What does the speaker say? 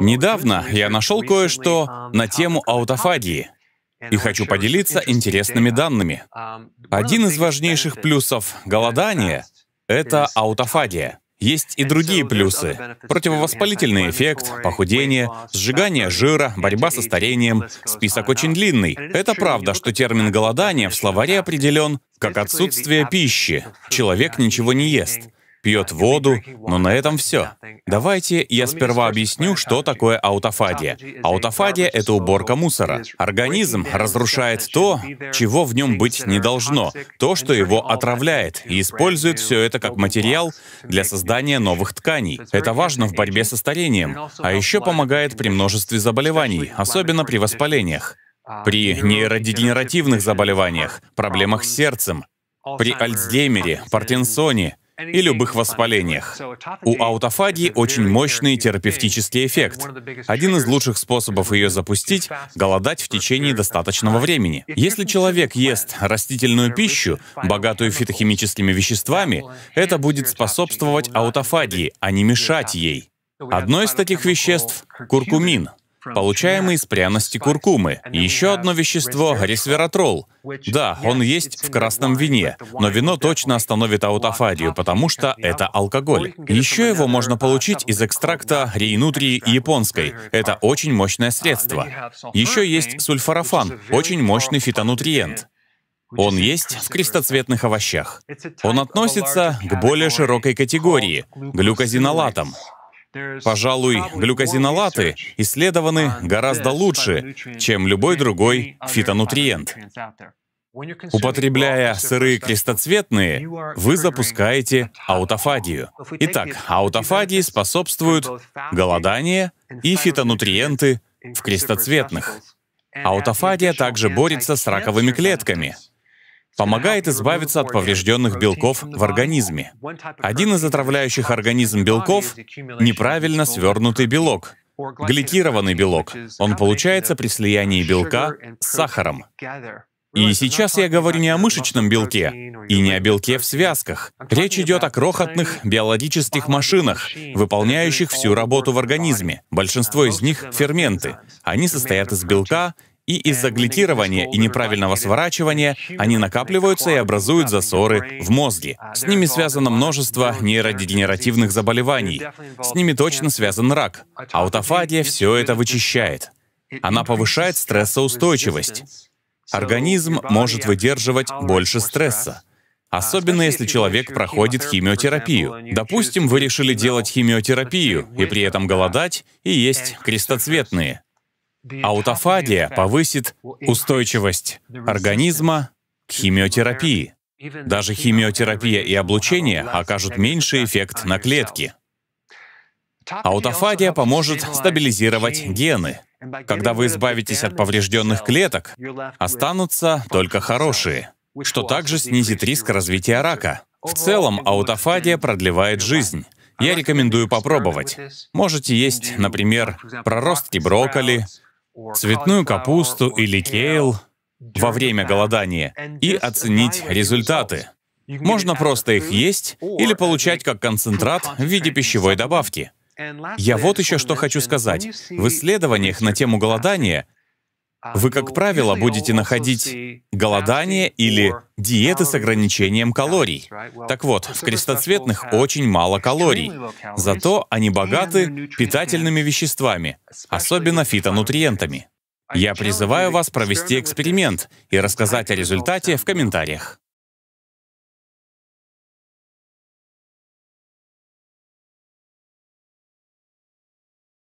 Недавно я нашел кое-что на тему аутофагии и хочу поделиться интересными данными. Один из важнейших плюсов голодания — это аутофагия. Есть и другие плюсы. Противовоспалительный эффект, похудение, сжигание жира, борьба со старением. Список очень длинный. Это правда, что термин «голодание» в словаре определен как отсутствие пищи. Человек ничего не ест пьет воду, но на этом все. Давайте я сперва объясню, что такое аутофагия. Аутофагия — это уборка мусора. Организм разрушает то, чего в нем быть не должно, то, что его отравляет, и использует все это как материал для создания новых тканей. Это важно в борьбе со старением, а еще помогает при множестве заболеваний, особенно при воспалениях при нейродегенеративных заболеваниях, проблемах с сердцем, при Альцгеймере, Паркинсоне, и любых воспалениях. У аутофагии очень мощный терапевтический эффект. Один из лучших способов ее запустить — голодать в течение достаточного времени. Если человек ест растительную пищу, богатую фитохимическими веществами, это будет способствовать аутофагии, а не мешать ей. Одно из таких веществ — куркумин — получаемый из пряности куркумы. Еще одно вещество — ресвератрол. Да, он есть в красном вине, но вино точно остановит аутофагию, потому что это алкоголь. Еще его можно получить из экстракта рейнутрии японской. Это очень мощное средство. Еще есть сульфорафан, очень мощный фитонутриент. Он есть в крестоцветных овощах. Он относится к более широкой категории — глюкозинолатам. Пожалуй, глюкозинолаты исследованы гораздо лучше, чем любой другой фитонутриент. Употребляя сырые крестоцветные, вы запускаете аутофагию. Итак, аутофагии способствуют голодание и фитонутриенты в крестоцветных. Аутофагия также борется с раковыми клетками — помогает избавиться от поврежденных белков в организме. Один из отравляющих организм белков — неправильно свернутый белок, гликированный белок. Он получается при слиянии белка с сахаром. И сейчас я говорю не о мышечном белке и не о белке в связках. Речь идет о крохотных биологических машинах, выполняющих всю работу в организме. Большинство из них — ферменты. Они состоят из белка и из-за глитирования и неправильного сворачивания они накапливаются и образуют засоры в мозге. С ними связано множество нейродегенеративных заболеваний. С ними точно связан рак. Аутофагия все это вычищает. Она повышает стрессоустойчивость. Организм может выдерживать больше стресса. Особенно если человек проходит химиотерапию. Допустим, вы решили делать химиотерапию и при этом голодать и есть крестоцветные. Аутофагия повысит устойчивость организма к химиотерапии. Даже химиотерапия и облучение окажут меньший эффект на клетки. Аутофагия поможет стабилизировать гены. Когда вы избавитесь от поврежденных клеток, останутся только хорошие, что также снизит риск развития рака. В целом, аутофагия продлевает жизнь. Я рекомендую попробовать. Можете есть, например, проростки брокколи, цветную капусту или кейл во время голодания и оценить результаты. Можно просто их есть или получать как концентрат в виде пищевой добавки. Я вот еще что хочу сказать. В исследованиях на тему голодания вы, как правило, будете находить голодание или диеты с ограничением калорий. Так вот, в крестоцветных очень мало калорий, зато они богаты питательными веществами, особенно фитонутриентами. Я призываю вас провести эксперимент и рассказать о результате в комментариях.